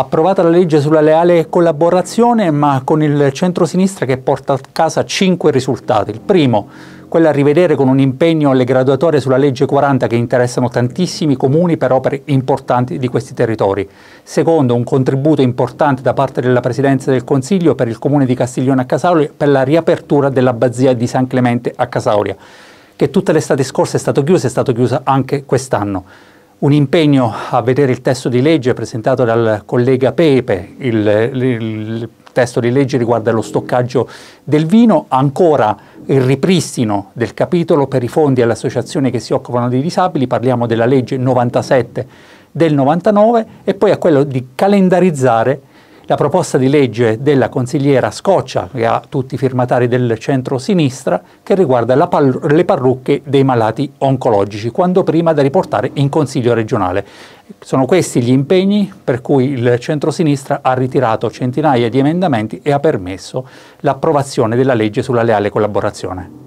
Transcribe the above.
Approvata la legge sulla leale collaborazione, ma con il centro-sinistra che porta a casa cinque risultati. Il primo, quella a rivedere con un impegno alle graduatorie sulla legge 40 che interessano tantissimi comuni per opere importanti di questi territori. Secondo, un contributo importante da parte della Presidenza del Consiglio per il comune di Castiglione a Casauria per la riapertura dell'abbazia di San Clemente a Casauria, che tutte le l'estate scorse è stato chiusa e è stata chiusa anche quest'anno un impegno a vedere il testo di legge presentato dal collega Pepe, il, il, il testo di legge riguarda lo stoccaggio del vino, ancora il ripristino del capitolo per i fondi alle associazioni che si occupano dei disabili, parliamo della legge 97 del 99 e poi a quello di calendarizzare la proposta di legge della consigliera Scoccia, che ha tutti i firmatari del centro-sinistra, che riguarda par le parrucche dei malati oncologici, quando prima da riportare in Consiglio regionale. Sono questi gli impegni per cui il centro-sinistra ha ritirato centinaia di emendamenti e ha permesso l'approvazione della legge sulla leale collaborazione.